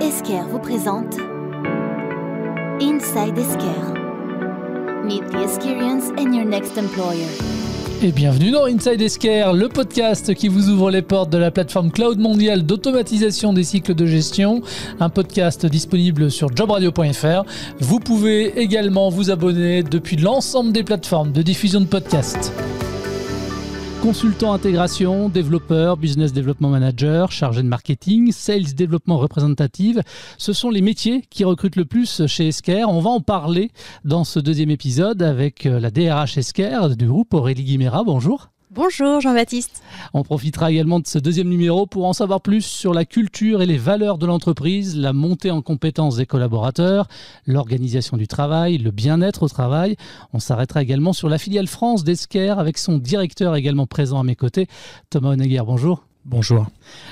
Escare vous présente Inside Esker. Meet the experience and your next employer. Et bienvenue dans Inside Esker, le podcast qui vous ouvre les portes de la plateforme cloud mondiale d'automatisation des cycles de gestion, un podcast disponible sur jobradio.fr. Vous pouvez également vous abonner depuis l'ensemble des plateformes de diffusion de podcasts. Consultant intégration, développeur, business development manager, chargé de marketing, sales développement représentative, ce sont les métiers qui recrutent le plus chez Esquerre. On va en parler dans ce deuxième épisode avec euh, la DRH Esquerre du groupe Aurélie Guimera. Bonjour. Bonjour Jean-Baptiste. On profitera également de ce deuxième numéro pour en savoir plus sur la culture et les valeurs de l'entreprise, la montée en compétences des collaborateurs, l'organisation du travail, le bien-être au travail. On s'arrêtera également sur la filiale France d'Esquerre avec son directeur également présent à mes côtés, Thomas Honegger. Bonjour. Bonjour.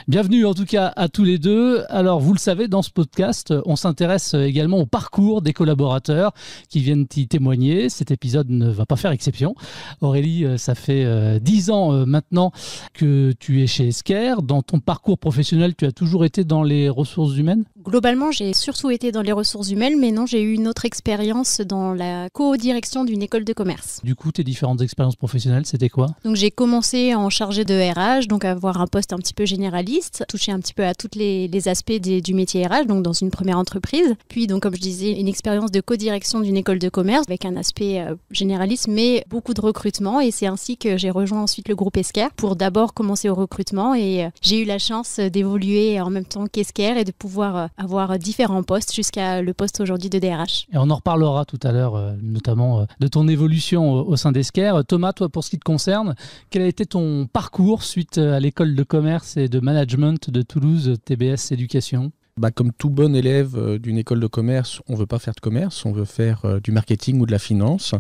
Bienvenue en tout cas à tous les deux. Alors vous le savez, dans ce podcast, on s'intéresse également au parcours des collaborateurs qui viennent y témoigner. Cet épisode ne va pas faire exception. Aurélie, euh, ça fait euh, dix ans euh, maintenant que tu es chez Esquerre. Dans ton parcours professionnel, tu as toujours été dans les ressources humaines Globalement, j'ai surtout été dans les ressources humaines, mais non, j'ai eu une autre expérience dans la co-direction d'une école de commerce. Du coup, tes différentes expériences professionnelles, c'était quoi Donc, j'ai commencé en chargé de RH, donc avoir un poste un petit peu généraliste, toucher un petit peu à tous les, aspects du métier RH, donc dans une première entreprise. Puis, donc, comme je disais, une expérience de co-direction d'une école de commerce avec un aspect euh, généraliste, mais beaucoup de recrutement. Et c'est ainsi que j'ai rejoint ensuite le groupe Esquer pour d'abord commencer au recrutement. Et euh, j'ai eu la chance d'évoluer en même temps qu'Esquer et de pouvoir euh, avoir différents postes jusqu'à le poste aujourd'hui de DRH. Et on en reparlera tout à l'heure, euh, notamment euh, de ton évolution au sein d'Esquerre. Thomas, toi, pour ce qui te concerne, quel a été ton parcours suite euh, à l'école de commerce et de management de Toulouse, TBS Éducation bah, comme tout bon élève euh, d'une école de commerce, on ne veut pas faire de commerce, on veut faire euh, du marketing ou de la finance.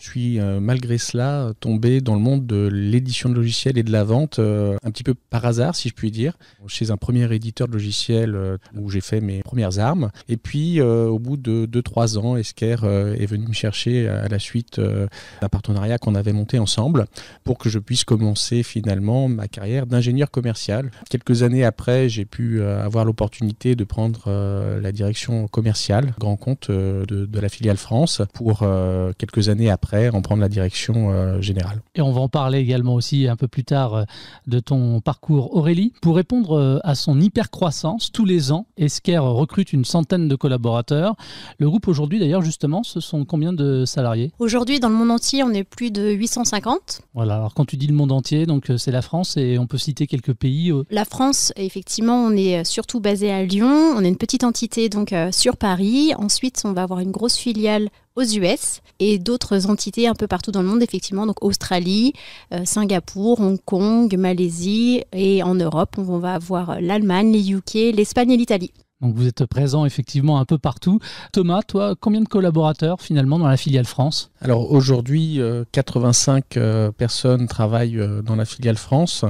Je suis euh, malgré cela tombé dans le monde de l'édition de logiciels et de la vente, un petit peu par hasard si je puis dire, chez un premier éditeur de logiciels où j'ai fait mes premières armes. Et puis au bout de 2-3 ans, Esker est venu me chercher à la suite d'un partenariat qu'on avait monté ensemble pour que je puisse commencer finalement ma carrière d'ingénieur commercial. Quelques années après, j'ai pu avoir l'opportunité prendre euh, la direction commerciale, grand compte euh, de, la filiale France, pour euh, quelques années après en prendre la direction générale. Et on va en parler également aussi un peu plus tard de ton parcours, Aurélie. Pour répondre à son hyper-croissance tous les ans, Esker recrute une centaine de collaborateurs. Le groupe aujourd'hui, d'ailleurs, justement, ce sont combien de salariés Aujourd'hui, dans le monde entier, on est plus de 850. Voilà, alors quand tu dis le monde entier, donc c'est la France et on peut citer quelques pays. La France, effectivement, on est surtout basé à Lyon on a une petite entité donc euh, sur Paris. Ensuite, on va avoir une grosse filiale aux US et d'autres entités un peu partout dans le monde, effectivement, donc Australie, euh, Singapour, Hong Kong, Malaisie et en Europe, on va avoir euh, l'Allemagne, les UK, l'Espagne et l'Italie. Donc vous êtes présent effectivement un peu partout. Thomas, toi, combien de collaborateurs finalement dans la filiale France Alors aujourd'hui, 85 personnes travaillent dans la filiale France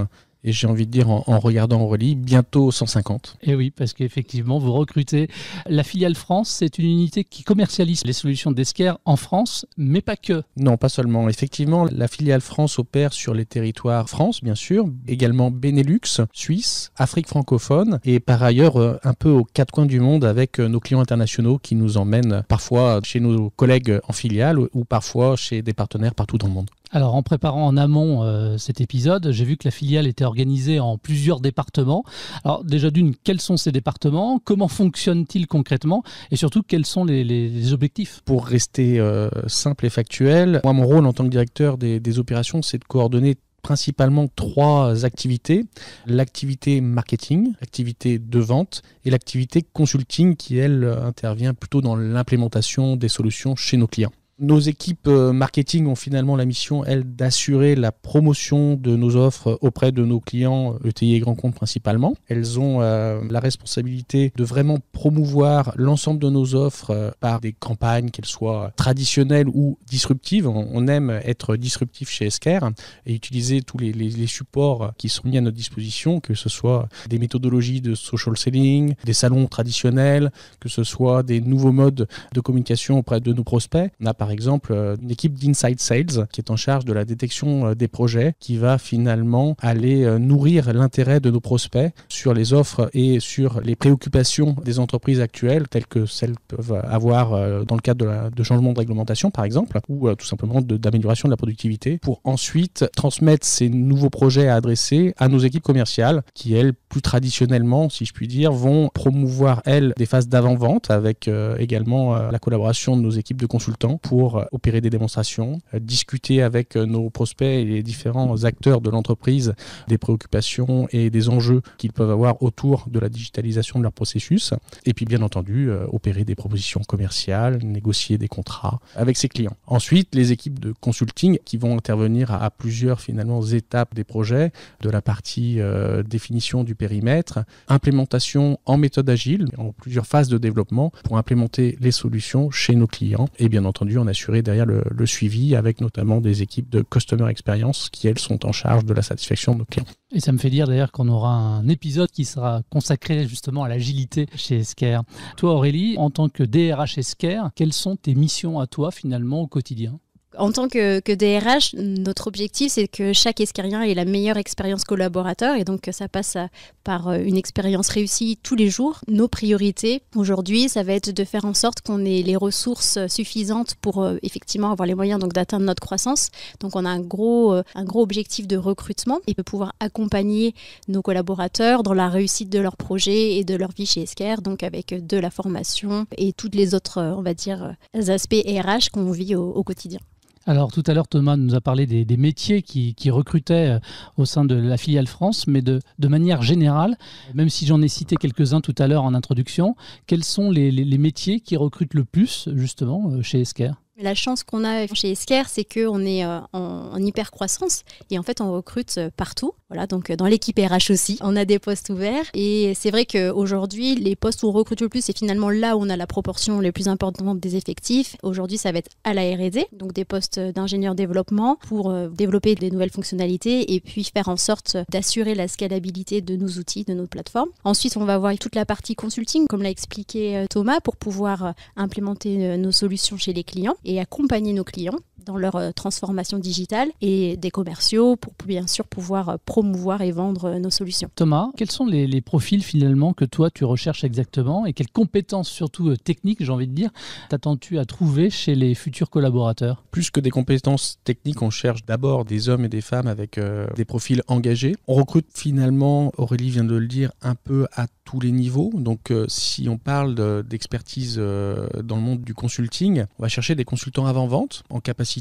et j'ai envie de dire en, en regardant Aurélie, bientôt 150. Et eh oui, parce qu'effectivement, vous recrutez. La filiale France, c'est une unité qui commercialise les solutions d'Esquerre en France, mais pas que. Non, pas seulement. Effectivement, la filiale France opère sur les territoires France, bien sûr, également Benelux, Suisse, Afrique francophone, et par ailleurs euh, un peu aux quatre coins du monde avec euh, nos clients internationaux qui nous emmènent parfois chez nos collègues en filiale ou parfois chez des partenaires partout dans le monde. Alors en préparant en amont euh, cet épisode, j'ai vu que la filiale était organisée en plusieurs départements. Alors déjà d'une, quels sont ces départements Comment fonctionnent-ils concrètement Et surtout, quels sont les, objectifs Pour rester euh, simple et factuel, moi mon rôle en tant que directeur des, des opérations, c'est de coordonner principalement trois activités. L'activité marketing, l'activité de vente et l'activité consulting qui, elle, intervient plutôt dans l'implémentation des solutions chez nos clients nos équipes euh, marketing ont finalement la mission, elles, d'assurer la promotion de nos offres auprès de nos clients euh, ETI et grands comptes principalement. Elles ont euh, la responsabilité de vraiment promouvoir l'ensemble de nos offres par des campagnes, qu'elles soient traditionnelles ou disruptives. On, aime être disruptif chez Esquerre et utiliser tous les, supports qui sont mis à notre disposition, que ce soit des méthodologies de social selling, des salons traditionnels, que ce soit des nouveaux modes de communication auprès de nos prospects. On a exemple euh, une équipe d'inside sales qui est en charge de la détection euh, des projets, qui va finalement aller euh, nourrir l'intérêt de nos prospects sur les offres et sur les préoccupations des entreprises actuelles, telles que celles peuvent avoir dans le cadre de, de changement de réglementation, par exemple, ou tout simplement d'amélioration de, la productivité, pour ensuite transmettre ces nouveaux projets à adresser à nos équipes commerciales, qui elles, plus traditionnellement, si je puis dire, vont promouvoir elles des phases d'avant-vente avec également la collaboration de nos équipes de consultants pour euh, opérer des démonstrations, euh, discuter avec euh, nos prospects et les différents acteurs de l'entreprise des préoccupations et des enjeux qu'ils peuvent avoir autour de la digitalisation de leur processus. Et puis, bien entendu, opérer des propositions commerciales, négocier des contrats avec ses clients. Ensuite, les équipes de consulting qui vont intervenir à, plusieurs finalement étapes des projets, de la partie définition du périmètre, implémentation en méthode agile, en plusieurs phases de développement pour implémenter les solutions chez nos clients et bien entendu on assurer derrière le, suivi avec notamment des équipes de Customer Experience qui, elles, sont en charge de la satisfaction de nos clients. Et ça me fait dire d'ailleurs qu'on aura un épisode qui sera consacré justement à l'agilité chez Scare. Toi, Aurélie, en tant que DRH chez Scare, quelles sont tes missions à toi finalement au quotidien en tant que, que DRH, notre objectif, c'est que chaque escarien ait la meilleure expérience collaborateur. Et donc, ça passe par euh, une expérience réussie tous les jours. Nos priorités aujourd'hui, ça va être de faire en sorte qu'on ait les ressources suffisantes pour euh, effectivement avoir les moyens d'atteindre notre croissance. Donc, on a euh, un gros, objectif de recrutement et de pouvoir accompagner nos collaborateurs dans la réussite de leurs projet et de leur vie chez Esquerre, Donc, avec de la formation et toutes les autres, on va dire, aspects RH qu'on vit au quotidien. Alors tout à l'heure, Thomas nous a parlé des, métiers qui, recrutaient euh, au sein de la filiale France, mais de, manière générale, même si j'en ai cité quelques-uns tout à l'heure en introduction, quels sont les, métiers qui recrutent le plus justement euh, chez Esker la chance qu'on a chez Esker, c'est qu'on est euh, en, hyper croissance et en fait on recrute euh, partout. Voilà, donc euh, dans l'équipe RH aussi, on a des postes ouverts et c'est vrai qu'aujourd'hui les postes où on recrute le plus, c'est finalement là où on a la proportion la plus importante des effectifs. Aujourd'hui, ça va être à la R&D, donc des postes d'ingénieur développement pour développer des nouvelles fonctionnalités et puis faire en sorte d'assurer la scalabilité de nos outils, de nos plateformes. Ensuite, on va avoir toute la partie consulting, comme l'a expliqué Thomas, pour pouvoir implémenter nos solutions chez les clients et accompagner nos clients dans leur euh, transformation digitale et des commerciaux pour bien sûr pouvoir euh, promouvoir et vendre euh, nos solutions. Thomas, quels sont les, profils finalement que toi tu recherches exactement et quelles compétences surtout techniques, j'ai envie de dire, t'attends-tu à trouver chez les futurs collaborateurs Plus que des compétences techniques, on cherche d'abord des hommes et des femmes avec des profils engagés. On recrute finalement, Aurélie vient de le dire, un peu à tous les niveaux. Donc si on parle d'expertise dans le monde du consulting, on va chercher des consultants avant-vente en capacité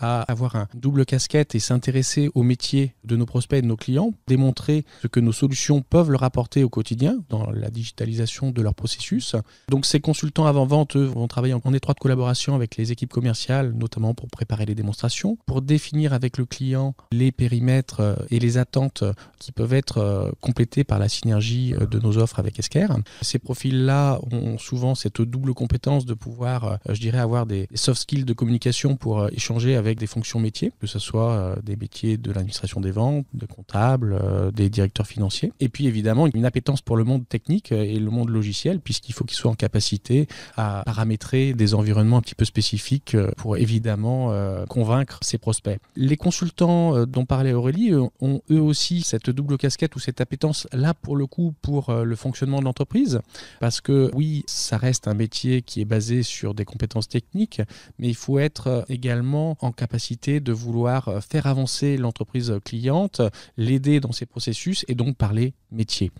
à avoir un double casquette et s'intéresser au métier de nos prospects et de nos clients, démontrer ce que nos solutions peuvent leur apporter au quotidien dans la digitalisation de leur processus. Donc ces consultants avant-vente, eux, vont travailler en étroite collaboration avec les équipes commerciales, notamment pour préparer les démonstrations, pour définir avec le client les périmètres euh, et les attentes qui peuvent être euh, complétées par la synergie euh, de nos offres avec Esker. Ces profils-là ont souvent cette double compétence de pouvoir, je dirais, avoir des soft skills de communication pour échanger avec des fonctions métiers, que ce soit euh, des métiers de l'administration des ventes, de comptables, euh, des directeurs financiers. Et puis évidemment, une appétence pour le monde technique euh, et le monde logiciel, puisqu'il faut qu'ils soient en capacité à paramétrer des environnements un petit peu spécifiques pour évidemment convaincre ses prospects. Les consultants dont parlait Aurélie ont eux aussi cette double casquette ou cette appétence là pour le coup pour le fonctionnement de l'entreprise, parce que oui, ça reste un métier qui est basé sur des compétences techniques, mais il faut être également en capacité de vouloir euh, faire avancer l'entreprise cliente, l'aider dans ses processus et donc parler métier.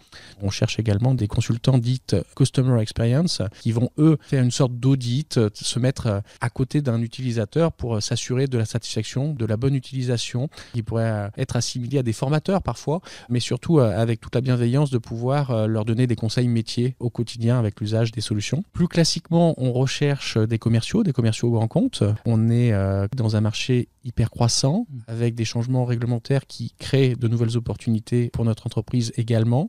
On cherche également des consultants dits Customer Experience qui vont, eux, faire une sorte d'audit, euh, se mettre euh, à côté d'un utilisateur pour s'assurer de la satisfaction, de la bonne utilisation, qui pourraient être assimilés à des formateurs parfois, mais surtout avec toute la bienveillance de pouvoir leur donner des conseils métiers au quotidien avec l'usage des solutions. Plus classiquement, on recherche des commerciaux, des commerciaux au grand compte. On est euh, dans un marché hyper croissant, mm. avec des changements réglementaires qui créent de nouvelles opportunités pour notre entreprise également.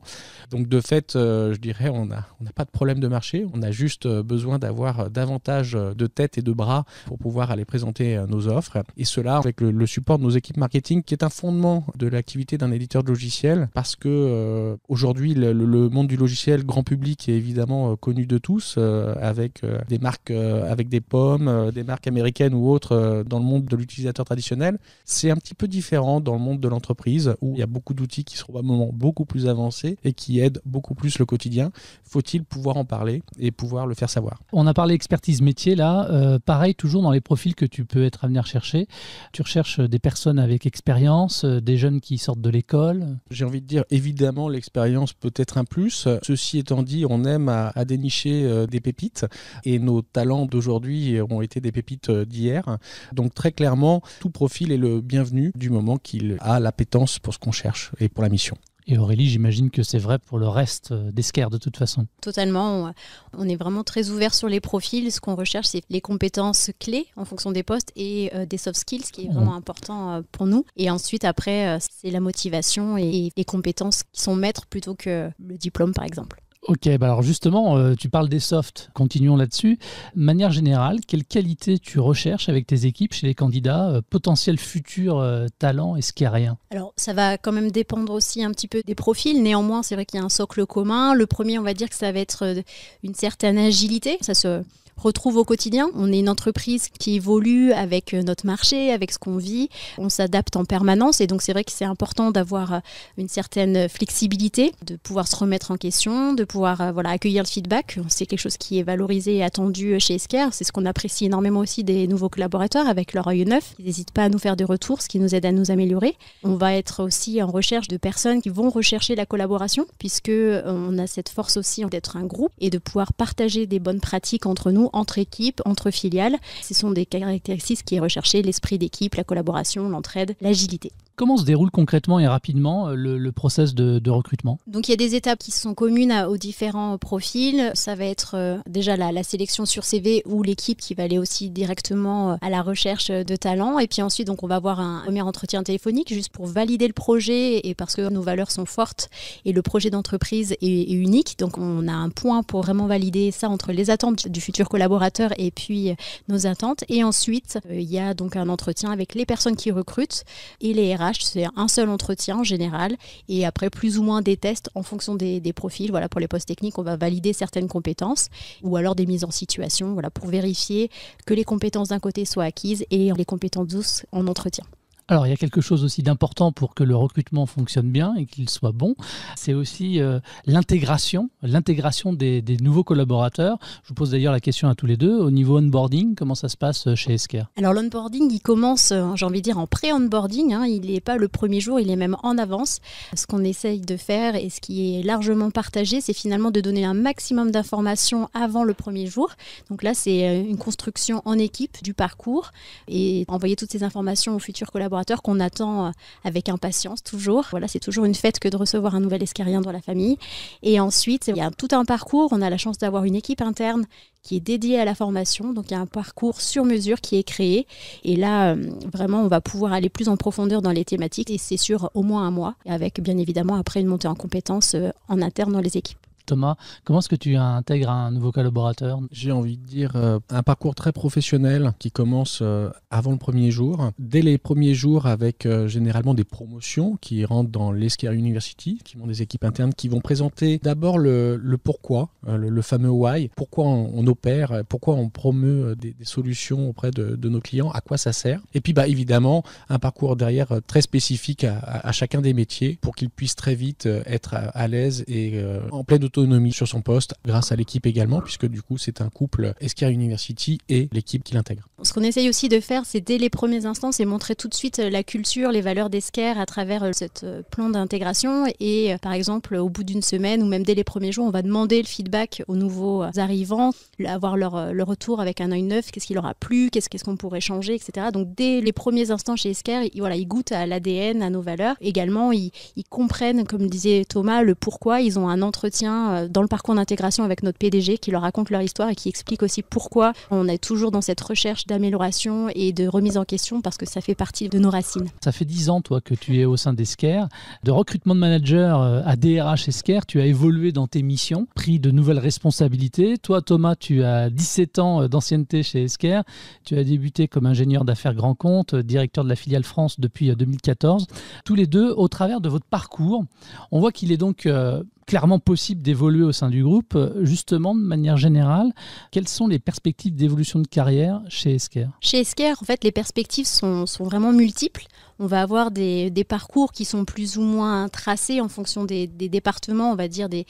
Donc de fait, euh, je dirais, on n'a on a pas de problème de marché, on a juste euh, besoin d'avoir davantage de têtes et de bras pour pouvoir aller présenter nos offres. Et cela avec le, support de nos équipes marketing, qui est un fondement de l'activité d'un éditeur de logiciel, parce que aujourd'hui, le, le, monde du logiciel grand public est évidemment connu de tous, avec des marques, avec des pommes, des marques américaines ou autres dans le monde de l'utilisateur traditionnel. C'est un petit peu différent dans le monde de l'entreprise où il y a beaucoup d'outils qui seront un moment beaucoup plus avancés et qui aident beaucoup plus le quotidien. Faut-il pouvoir en parler et pouvoir le faire savoir On a parlé expertise métier là. Euh, pareil, toujours dans les profils que tu peux être à venir chercher. Tu recherches des personnes avec expérience, euh, des jeunes qui sortent de l'école. J'ai envie de dire, évidemment, l'expérience peut être un plus. Ceci étant dit, on aime à dénicher euh, des pépites et nos talents d'aujourd'hui ont été des pépites d'hier. Donc très clairement, tout profil est le bienvenu du moment qu'il a l'appétence pour ce qu'on cherche et pour la mission. Et Aurélie, j'imagine que c'est vrai pour le reste euh, des de toute façon. Totalement. On est vraiment très ouvert sur les profils. Ce qu'on recherche, c'est les compétences clés en fonction des postes et euh, des soft skills, ce qui est mhm. vraiment important euh, pour nous. Et ensuite, après, c'est la motivation et les compétences qui sont maîtres plutôt que le diplôme, par exemple. Ok, bah alors justement, euh, tu parles des softs, continuons là-dessus. manière générale, quelles qualités tu recherches avec tes équipes chez les candidats, euh, potentiels futurs euh, talents et ce qui a rien Alors, ça va quand même dépendre aussi un petit peu des profils. Néanmoins, c'est vrai qu'il y a un socle commun. Le premier, on va dire que ça va être une certaine agilité. Ça se retrouve au quotidien. On est une entreprise qui évolue avec euh, notre marché, avec ce qu'on vit. On s'adapte en permanence et donc c'est vrai que c'est important d'avoir euh, une certaine flexibilité, de pouvoir se remettre en question, de pouvoir euh, voilà, accueillir le feedback. C'est quelque chose qui est valorisé et attendu chez Esker. C'est ce qu'on apprécie énormément aussi des nouveaux collaborateurs avec leur œil neuf. Ils n'hésitent pas à nous faire des retours, ce qui nous aide à nous améliorer. On va être aussi en recherche de personnes qui vont rechercher la collaboration puisque on a cette force aussi d'être un groupe et de pouvoir partager des bonnes pratiques entre nous entre équipes, entre filiales. Ce sont des caractéristiques qui est recherché, l'esprit d'équipe, la collaboration, l'entraide, l'agilité. Comment se déroule concrètement et rapidement euh, le, le process de, recrutement Donc il y a des étapes qui sont communes aux différents profils. Ça va être euh, déjà la, sélection sur CV ou l'équipe qui va aller aussi directement euh, à la recherche de talents. Et puis ensuite, donc on va avoir un premier entretien téléphonique juste pour valider le projet et parce que nos valeurs sont fortes et le projet d'entreprise est, unique. Donc on a un point pour vraiment valider ça entre les attentes du futur collaborateur et puis nos attentes. Et ensuite, il y a donc un entretien avec les personnes qui recrutent et les RH c'est un seul entretien en général, et après plus ou moins des tests en fonction des, profils. Voilà, pour les postes techniques, on va valider certaines compétences, ou alors des mises en situation, voilà, pour vérifier que les compétences d'un côté soient acquises et les compétences douces en entretien. Alors il y a quelque chose aussi d'important pour que le recrutement fonctionne bien et qu'il soit bon, c'est aussi euh, l'intégration, l'intégration des, nouveaux collaborateurs. Je vous pose d'ailleurs la question à tous les deux. Au niveau onboarding, comment ça se passe euh, chez Esker Alors l'onboarding, il commence, euh, j'ai envie de dire, en pré-onboarding. Hein. Il n'est pas le premier jour, il est même en avance. Ce qu'on essaye de faire et ce qui est largement partagé, c'est finalement de donner un maximum d'informations avant le premier jour. Donc là, c'est une construction en équipe du parcours et envoyer toutes ces informations aux futurs collaborateurs qu'on attend euh, avec impatience toujours. Voilà, c'est toujours une fête que de recevoir un nouvel escarien dans la famille. Et ensuite, il y a tout un parcours. On a la chance d'avoir une équipe interne qui est dédiée à la formation. Donc il y a un parcours sur mesure qui est créé. Et là, euh, vraiment, on va pouvoir aller plus en profondeur dans les thématiques. Et c'est sur au moins un mois, avec bien évidemment après une montée en compétences euh, en interne dans les équipes. Thomas, comment est-ce que tu intègres un nouveau collaborateur J'ai envie de dire euh, un parcours très professionnel qui commence euh, avant le premier jour, dès les premiers jours avec euh, généralement des promotions qui rentrent dans l'Esquire University, qui ont des équipes internes qui vont présenter d'abord le, pourquoi, le, fameux why, pourquoi on, opère, pourquoi on promeut des, solutions auprès de, nos clients, à quoi ça sert. Et puis bah, évidemment, un parcours derrière très spécifique à, chacun des métiers pour qu'ils puissent très vite être à, l'aise et en pleine autonomie sur son poste grâce à l'équipe également, puisque du coup, c'est un couple Esquire University et l'équipe qui l'intègre. Ce qu'on essaye aussi de faire, c'est dès les premiers instants, c'est montrer tout de suite euh, la culture, les valeurs d'Esquire à travers euh, ce euh, plan d'intégration. Et par exemple, au bout d'une semaine ou même dès les premiers jours, on va demander le feedback aux nouveaux arrivants, avoir leur, le retour avec un œil neuf, qu'est-ce qui leur a plu, qu'est-ce qu'on pourrait changer, etc. Donc dès les premiers instants chez Esquire, ils, voilà, ils goûtent à l'ADN, à nos valeurs. Également, ils comprennent, comme disait Thomas, le pourquoi. Ils ont un entretien euh, dans le parcours d'intégration avec notre PDG qui leur raconte leur histoire et qui explique aussi pourquoi on est toujours dans cette recherche d'amélioration et de remise en question parce que ça fait partie de nos racines. Ça fait 10 ans, toi, que tu es au sein d'Esquerre. De recrutement de manager euh, à DRH Esquerre, tu as évolué dans tes missions, pris de nouvelles responsabilités. Toi, Thomas, tu as 17 ans euh, d'ancienneté chez Esquerre. Tu as débuté comme ingénieur d'affaires grand compte, directeur de la filiale France depuis 2014. Tous les deux, au travers de votre parcours, on voit qu'il est donc clairement possible d'évoluer au sein du groupe. Justement, de manière générale, quelles sont les perspectives d'évolution de carrière chez Esker Chez Esker, en fait, les perspectives sont, sont vraiment multiples on va avoir des, parcours qui sont plus ou moins tracés en fonction des, départements, on va dire des,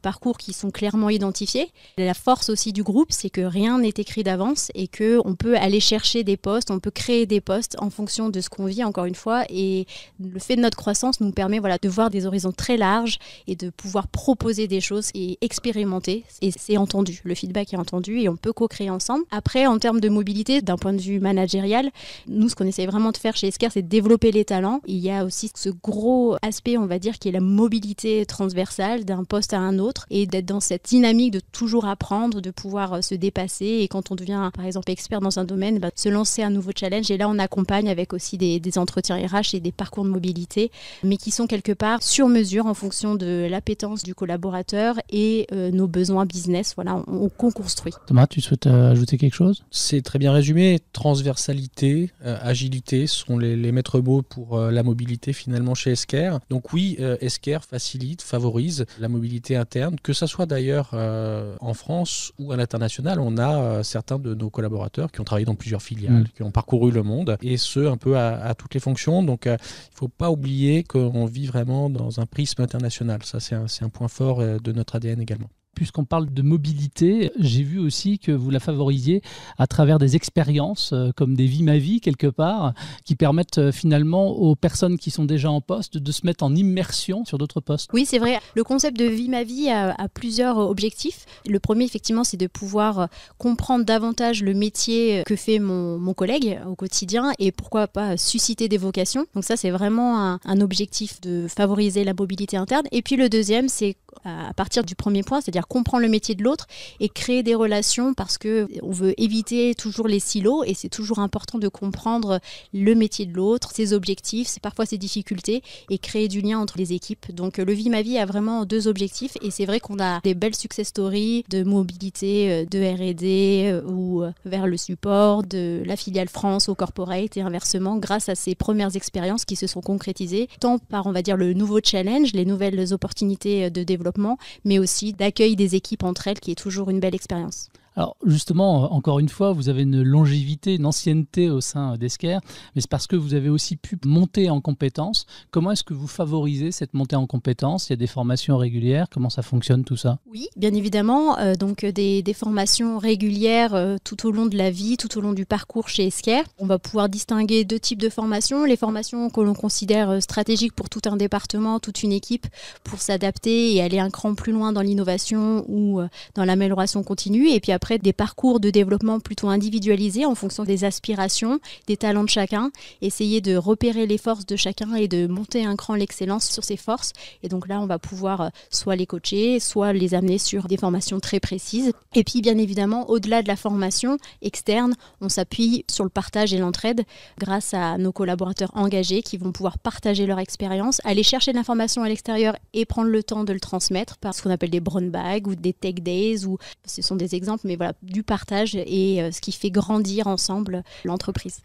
parcours qui sont clairement identifiés. La force aussi du groupe, c'est que rien n'est écrit d'avance et que on peut aller chercher des postes, on peut créer des postes en fonction de ce qu'on vit encore une fois. Et le fait de notre croissance nous permet voilà, de voir des horizons très larges et de pouvoir proposer des choses et expérimenter. Et c'est entendu, le feedback est entendu et on peut co-créer ensemble. Après, en termes de mobilité, d'un point de vue managérial, nous, ce qu'on essaie vraiment de faire chez Esker, c'est de développer les talents. Il y a aussi ce gros aspect, on va dire, qui est la mobilité transversale d'un poste à un autre et d'être dans cette dynamique de toujours apprendre, de pouvoir euh, se dépasser. Et quand on devient, par exemple, expert dans un domaine, bah, se lancer un nouveau challenge. Et là, on accompagne avec aussi des, entretiens RH et des parcours de mobilité, mais qui sont quelque part sur mesure en fonction de l'appétence du collaborateur et euh, nos besoins business. Voilà, on, construit. Thomas, tu souhaites euh, ajouter quelque chose C'est très bien résumé. Transversalité, agilité sont les, les maîtres quatre mots pour euh, la mobilité finalement chez Esker. Donc oui, euh, Esker facilite, favorise la mobilité interne, que ce soit d'ailleurs euh, en France ou à l'international. On a certains de nos collaborateurs qui ont travaillé dans plusieurs filiales, mm. qui ont parcouru le monde, et ce, un peu à, toutes les fonctions. Donc il ne faut pas oublier qu'on vit vraiment dans un prisme international. Ça, c'est un point fort de notre ADN également puisqu'on parle de mobilité, j'ai vu aussi que vous la favorisiez à travers des expériences euh, comme des vies ma vie quelque part, qui permettent euh, finalement aux personnes qui sont déjà en poste de se mettre en immersion sur d'autres postes. Oui, c'est vrai. Le concept de vie ma vie a, plusieurs euh, objectifs. Le premier, effectivement, c'est de pouvoir comprendre davantage le métier que fait mon, collègue au quotidien et pourquoi pas susciter des vocations. Donc ça, c'est vraiment un objectif de favoriser la mobilité interne. Et puis le deuxième, c'est à partir du premier point, c'est-à-dire comprendre le métier de l'autre et créer des relations parce que on veut éviter toujours les silos et c'est toujours important de comprendre le métier de l'autre, ses objectifs, parfois ses difficultés et créer du lien entre les équipes. Donc euh, le Vie ma vie a vraiment deux objectifs et c'est vrai qu'on a des belles success stories de mobilité euh, de R&D euh, ou vers le support de la filiale France au corporate et inversement grâce à ces premières expériences qui se sont concrétisées tant par on va dire le nouveau challenge, les nouvelles opportunités de développement mais aussi d'accueil des équipes entre elles, qui est toujours une belle expérience. Alors justement, encore une fois, vous avez une longévité, une ancienneté au sein d'Esquerre, mais c'est parce que vous avez aussi pu monter en compétence. Comment est-ce que vous favorisez cette montée en compétence Il y a des formations régulières, comment ça fonctionne tout ça Oui, bien évidemment, euh, donc euh, des, formations régulières euh, tout au long de la vie, tout au long du parcours chez Esquerre. On va pouvoir distinguer deux types de formations, les formations que l'on considère stratégiques pour tout un département, toute une équipe, pour s'adapter et aller un cran plus loin dans l'innovation ou dans l'amélioration continue, et puis après des parcours de développement plutôt individualisés en fonction des aspirations, des talents de chacun, essayer de repérer les forces de chacun et de monter un cran l'excellence sur ses forces. Et donc là, on va pouvoir euh, soit les coacher, soit les amener sur des formations très précises. Et puis, bien évidemment, au-delà de la formation externe, on s'appuie sur le partage et l'entraide grâce à nos collaborateurs engagés qui vont pouvoir partager leur expérience, aller chercher de l'information à l'extérieur et prendre le temps de le transmettre par ce qu'on appelle des brown bags ou des tech days, ou ce sont des exemples mais voilà, du partage et euh, ce qui fait grandir ensemble l'entreprise.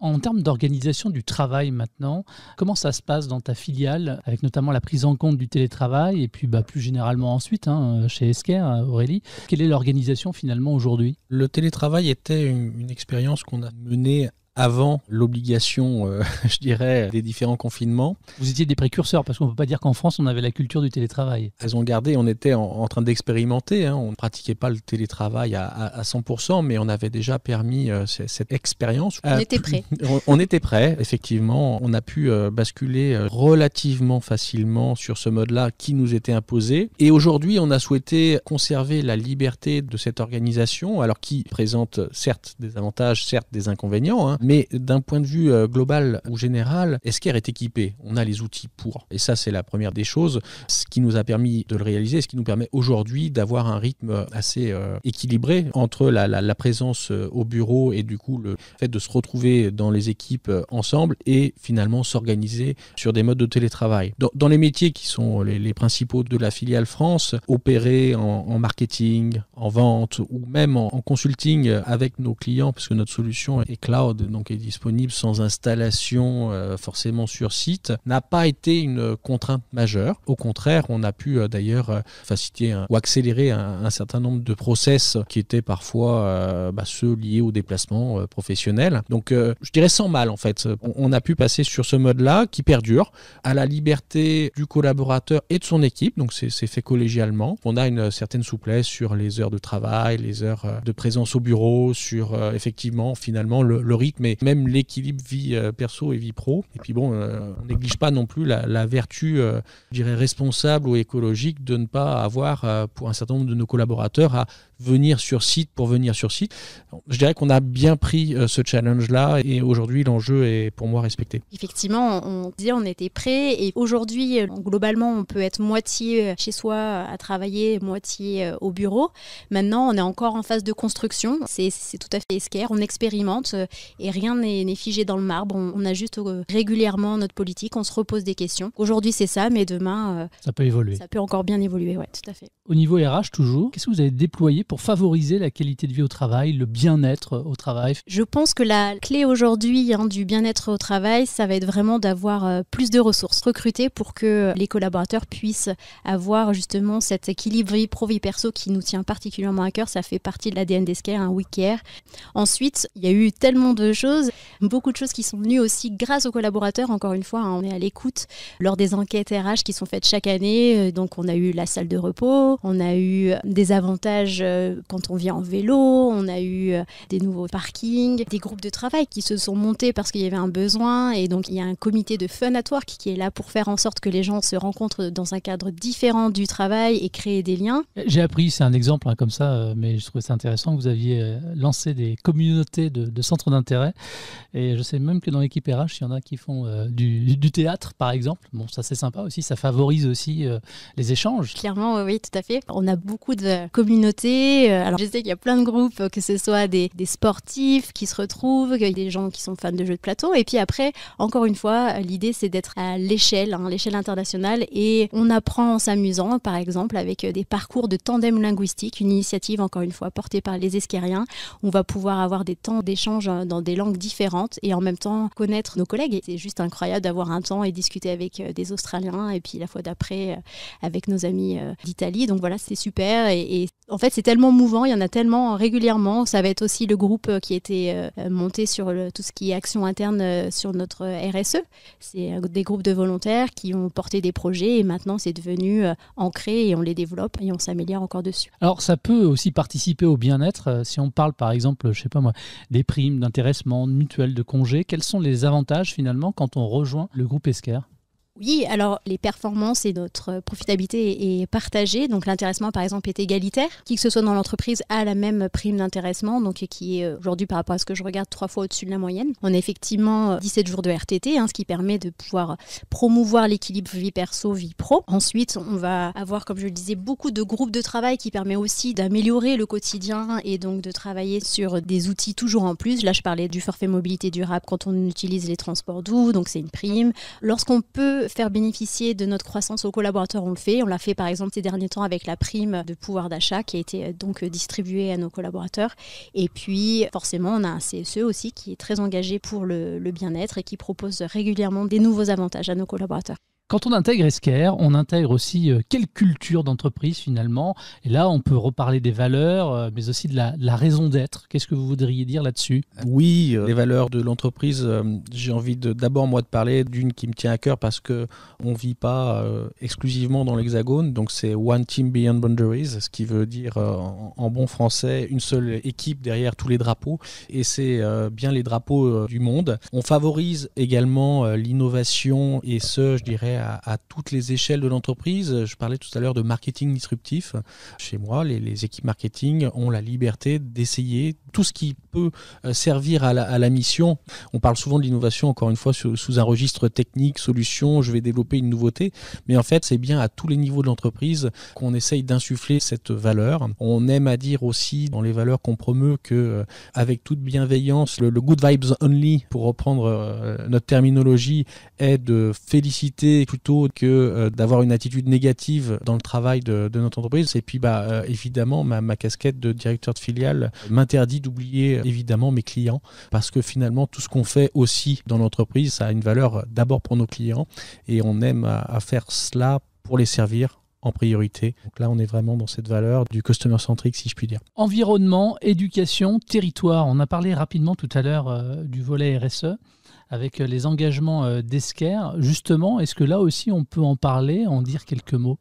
En termes d'organisation du travail maintenant, comment ça se passe dans ta filiale, avec notamment la prise en compte du télétravail et puis bah, plus généralement ensuite hein, chez Esker, Aurélie Quelle est l'organisation finalement aujourd'hui Le télétravail était une expérience qu'on a menée avant l'obligation, euh, je dirais, des différents confinements. Vous étiez des précurseurs, parce qu'on ne peut pas dire qu'en France, on avait la culture du télétravail. Elles ont gardé, on était en, train d'expérimenter, hein. on ne pratiquait pas le télétravail à, 100%, mais on avait déjà permis euh, cette, expérience. On était prêts. Euh, on, était prêts, effectivement. On a pu basculer relativement facilement sur ce mode-là qui nous était imposé. Et aujourd'hui, on a souhaité conserver la liberté de cette organisation, alors qui présente certes des avantages, certes des inconvénients, hein, mais d'un point de vue euh, global ou général, Esker est équipé. On a les outils pour. Et ça, c'est la première des choses. Ce qui nous a permis de le réaliser, ce qui nous permet aujourd'hui d'avoir un rythme euh, assez euh, équilibré entre la, présence au bureau et du coup le fait de se retrouver dans les équipes ensemble et finalement s'organiser sur des modes de télétravail. Dans, les métiers qui sont les, principaux de la filiale France, opérer en, marketing, en vente ou même en, en, consulting avec nos clients, parce que notre solution est cloud, donc est disponible sans installation euh, forcément sur site, n'a pas été une contrainte majeure. Au contraire, on a pu euh, d'ailleurs euh, faciliter ou accélérer un, certain nombre de process qui étaient parfois bah, ceux liés aux déplacements professionnels. Donc je dirais sans mal en fait. On, a pu passer sur ce mode-là qui perdure à la liberté du collaborateur et de son équipe. Donc c'est fait collégialement. On a une certaine souplesse sur les heures de travail, les heures de présence au bureau, sur effectivement finalement le rythme mais même l'équilibre vie euh, perso et vie pro. Et puis bon, euh, on néglige pas non plus la, la vertu, euh, je dirais, responsable ou écologique de ne pas avoir, pour un certain nombre de nos collaborateurs, à venir sur site pour venir sur site. Je dirais qu'on a bien pris euh, ce challenge-là et aujourd'hui l'enjeu est pour moi respecté. Effectivement, on disait on était prêt et aujourd'hui euh, globalement on peut être moitié euh, chez soi à travailler, moitié au bureau. Maintenant on est encore en phase de construction, c'est tout à fait esquer. on expérimente et rien n'est figé dans le marbre, on, ajuste régulièrement notre politique, on se repose des questions. Aujourd'hui c'est ça, mais demain ça peut évoluer. Ça peut encore bien évoluer, ouais, tout à fait. Au niveau RH toujours, qu'est-ce que vous avez déployé pour favoriser la qualité de vie au travail, le bien-être au travail Je pense que la clé aujourd'hui hein, du bien-être au travail, ça va être vraiment d'avoir euh, plus de ressources recrutées pour que euh, les collaborateurs puissent avoir justement cet équilibre pro-vie perso qui nous tient particulièrement à cœur. Ça fait partie de l'ADN d'Esquerre, un week-care. Ensuite, il y a eu tellement de choses, beaucoup de choses qui sont venues aussi grâce aux collaborateurs. Encore une fois, hein, on est à l'écoute lors des enquêtes RH qui sont faites chaque année. Euh, donc, on a eu la salle de repos, on a eu des avantages euh, quand on vient en vélo, on a eu euh, des nouveaux parkings, des groupes de travail qui se sont montés parce qu'il y avait un besoin. Et donc, il y a un comité de fun at work qui est là pour faire en sorte que les gens se rencontrent dans un cadre différent du travail et créer des liens. J'ai appris, c'est un exemple hein, comme ça, euh, mais je trouvais ça intéressant. que Vous aviez lancé des communautés de, centres d'intérêt. Et je sais même que dans l'équipe RH, il y en a qui font du, théâtre, par exemple. Bon, ça, c'est sympa aussi. Ça favorise aussi les échanges. Clairement, oui, tout à fait. On a beaucoup de communautés euh, alors, je sais qu'il y a plein de groupes, euh, que ce soit des, sportifs qui se retrouvent, des gens qui sont fans de jeux de plateau. Et puis après, encore une fois, euh, l'idée, c'est d'être à l'échelle, hein, l'échelle internationale. Et on apprend en s'amusant, par exemple, avec des parcours de tandem linguistique, une initiative, encore une fois, portée par les Esquériens. On va pouvoir avoir des temps d'échange dans des langues différentes et en même temps connaître nos collègues. C'est juste incroyable d'avoir un temps et discuter avec des Australiens et puis la fois d'après avec nos amis d'Italie. Donc voilà, c'est super. Et, et en fait, c'était tellement mouvant, il y en a tellement régulièrement. Ça va être aussi le groupe euh, qui était euh, monté sur tout ce qui est action interne euh, sur notre RSE. C'est des groupes de volontaires qui ont porté des projets et maintenant c'est devenu ancré et on les développe et on s'améliore encore dessus. Alors ça peut aussi participer au bien-être. Si on parle par exemple, je sais pas moi, des primes d'intéressement, de mutuelles, de congés, quels sont les avantages finalement quand on rejoint le groupe Esquerre oui, alors les performances et notre profitabilité est partagée. Donc l'intéressement, par exemple, est égalitaire. Qui que ce soit dans l'entreprise a la même prime d'intéressement, donc qui est euh, aujourd'hui par rapport à ce que je regarde trois fois au-dessus de la moyenne. On a effectivement 17 euh, jours de RTT, hein, ce qui permet de pouvoir promouvoir l'équilibre vie perso-vie pro. Ensuite, on va avoir, comme je le disais, beaucoup de groupes de travail qui permet aussi d'améliorer le quotidien et donc de travailler sur des outils toujours en plus. Là, je parlais du forfait mobilité durable quand on utilise les transports doux, donc c'est une prime. Lorsqu'on peut faire bénéficier de notre croissance aux collaborateurs, on le fait. On l'a fait par exemple ces derniers temps avec la prime de pouvoir d'achat qui a été euh, donc euh, distribuée à nos collaborateurs. Et puis forcément, on a un CSE aussi qui est très engagé pour le bien-être et qui propose régulièrement des nouveaux avantages à nos collaborateurs. Quand on intègre Esquerre, on intègre aussi euh, quelle culture d'entreprise finalement. Et là, on peut reparler des valeurs, euh, mais aussi de la, raison d'être. Qu'est-ce que vous voudriez dire là-dessus Oui, euh, les valeurs de l'entreprise, j'ai envie d'abord moi de parler d'une qui me tient à cœur parce que on vit pas exclusivement dans l'Hexagone. Donc c'est One Team Beyond Boundaries, ce qui veut dire en, bon français une seule équipe derrière tous les drapeaux. Et c'est bien les drapeaux du monde. On favorise également l'innovation et ce, je dirais, à, toutes les échelles de l'entreprise. Je parlais tout à l'heure de marketing disruptif. Chez moi, les, équipes marketing ont la liberté d'essayer tout ce qui peut euh, servir à la, mission. On parle souvent de l'innovation, encore une fois, sous, un registre technique, solution, je vais développer une nouveauté. Mais en fait, c'est bien à tous les niveaux de l'entreprise qu'on essaye d'insuffler cette valeur. On aime à dire aussi dans les valeurs qu'on promeut que, euh, avec toute bienveillance, le, good vibes only, pour reprendre euh, notre terminologie, est de féliciter plutôt que euh, d'avoir une attitude négative dans le travail de, notre entreprise. Et puis, bah, euh, évidemment, ma, casquette de directeur de filiale m'interdit d'oublier évidemment mes clients parce que finalement, tout ce qu'on fait aussi dans l'entreprise, ça a une valeur euh, d'abord pour nos clients et on aime à, faire cela pour les servir en priorité. Donc là, on est vraiment dans cette valeur du customer centric, si je puis dire. Environnement, éducation, territoire. On a parlé rapidement tout à l'heure du volet RSE avec euh, les engagements euh, d'Esquerre. Justement, est-ce que là aussi on peut en parler, en dire quelques mots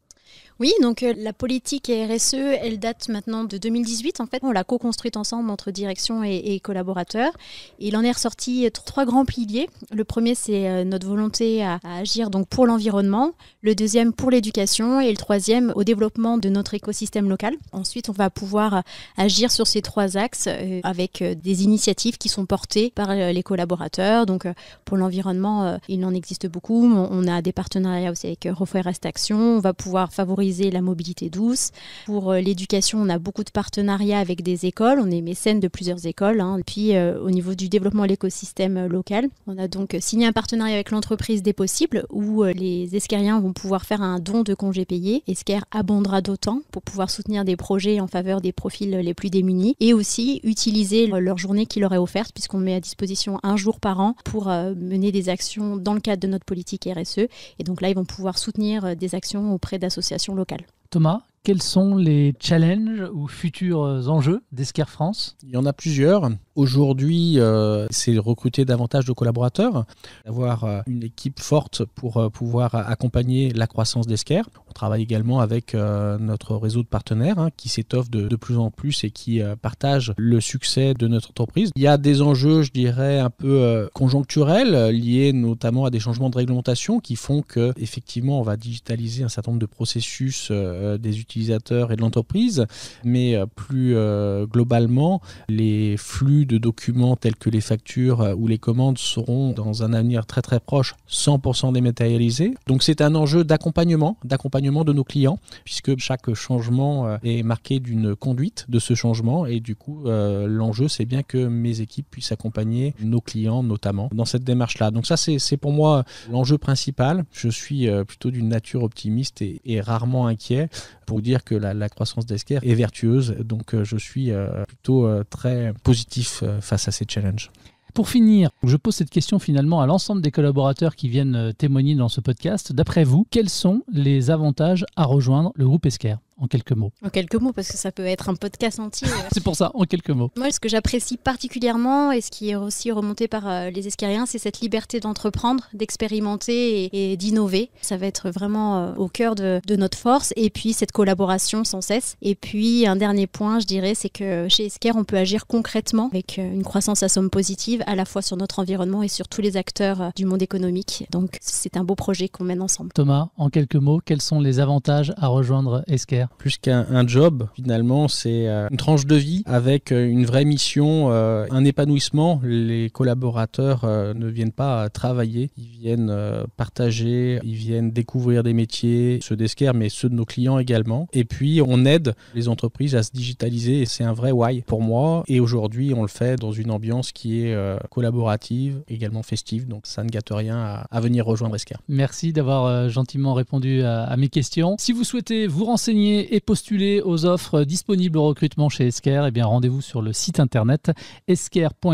oui, donc euh, la politique RSE, elle date maintenant de 2018. En fait, on l'a co-construite ensemble entre direction et, et collaborateurs. Il en est ressorti trois grands piliers. Le premier, c'est euh, notre volonté à, agir donc pour l'environnement. Le deuxième, pour l'éducation. Et le troisième, au développement de notre écosystème local. Ensuite, on va pouvoir euh, agir sur ces trois axes avec des initiatives qui sont portées par les collaborateurs. Donc, pour l'environnement, il en existe beaucoup. On, a des partenariats aussi avec Refouer Action. On va pouvoir favoriser la mobilité douce. Pour euh, l'éducation, on a beaucoup de partenariats avec des écoles. On est mécène de plusieurs écoles. Hein. Puis euh, au niveau du développement de l'écosystème euh, local, on a donc signé un partenariat avec l'entreprise des possibles où les esquériens vont pouvoir faire un don de congés payés. Esquer abondera d'autant pour pouvoir soutenir des projets en faveur des profils les plus démunis et aussi utiliser leur journée qui leur est offerte puisqu'on met à disposition un jour par an pour mener des actions dans le cadre de notre politique RSE. Et donc là, ils vont pouvoir soutenir des actions auprès d'associations locales Thomas, quels sont les challenges ou futurs euh, enjeux d'Esquire France Il y en a plusieurs. Aujourd'hui, euh, c'est recruter davantage de collaborateurs, avoir euh, une équipe forte pour pouvoir accompagner la croissance d'Esquire. On travaille également avec notre réseau de partenaires hein, qui s'étoffe de, de, plus en plus et qui partage le succès de notre entreprise. Il y a des enjeux, je dirais, un peu conjoncturels, liés notamment à des changements de réglementation qui font que, effectivement, on va digitaliser un certain nombre de processus des utilisateurs et de l'entreprise, mais euh, plus euh, globalement, les flux de documents tels que les factures euh, ou les commandes seront dans un avenir très très proche 100% dématérialisés. Donc c'est un enjeu d'accompagnement, d'accompagnement de nos clients, puisque chaque changement est marqué d'une conduite de ce changement et du coup l'enjeu c'est bien que mes équipes puissent accompagner nos clients notamment dans cette démarche-là. Donc ça c'est pour moi l'enjeu principal. Je suis plutôt d'une nature optimiste et, et rarement inquiet pour dire que la, la croissance d'Esquer est vertueuse. Donc euh, je suis euh, plutôt euh, très positif face à ces challenges. Pour finir, je pose cette question finalement à l'ensemble des collaborateurs qui viennent témoigner dans ce podcast. D'après vous, quels sont les avantages à rejoindre le groupe Esquer en quelques mots En quelques mots, parce que ça peut être un podcast entier. c'est pour ça, en quelques mots. Moi, ce que j'apprécie particulièrement et ce qui est aussi remonté par euh, les escariens, c'est cette liberté d'entreprendre, d'expérimenter et, d'innover. Ça va être vraiment euh, au cœur de, notre force. Et puis, cette collaboration sans cesse. Et puis, un dernier point, je dirais, c'est que chez Esquerre, on peut agir concrètement avec euh, une croissance à somme positive, à la fois sur notre environnement et sur tous les acteurs du monde économique. Donc, c'est un beau projet qu'on mène ensemble. Thomas, en quelques mots, quels sont les avantages à rejoindre Esquerre plus qu'un job. Finalement, c'est euh, une tranche de vie avec euh, une vraie mission, euh, un épanouissement. Les collaborateurs ne viennent pas travailler, ils viennent partager, ils viennent découvrir des métiers, ceux d'Esquerre, mais ceux de nos clients également. Et puis, on aide les entreprises à se digitaliser et c'est un vrai why pour moi. Et aujourd'hui, on le fait dans une ambiance qui est collaborative, également festive. Donc, ça ne gâte rien à, venir rejoindre Esquerre. Merci d'avoir gentiment répondu à mes questions. Si vous souhaitez vous renseigner et postuler aux offres disponibles au recrutement chez Esker, eh rendez-vous sur le site internet eskerfr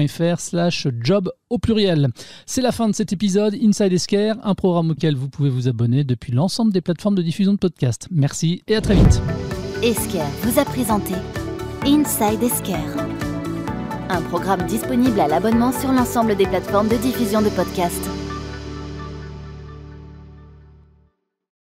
job au pluriel. C'est la fin de cet épisode Inside Esker, un programme auquel vous pouvez vous abonner depuis l'ensemble des plateformes de diffusion de podcasts. Merci et à très vite. Esker vous a présenté Inside Esker, un programme disponible à l'abonnement sur l'ensemble des plateformes de diffusion de podcasts.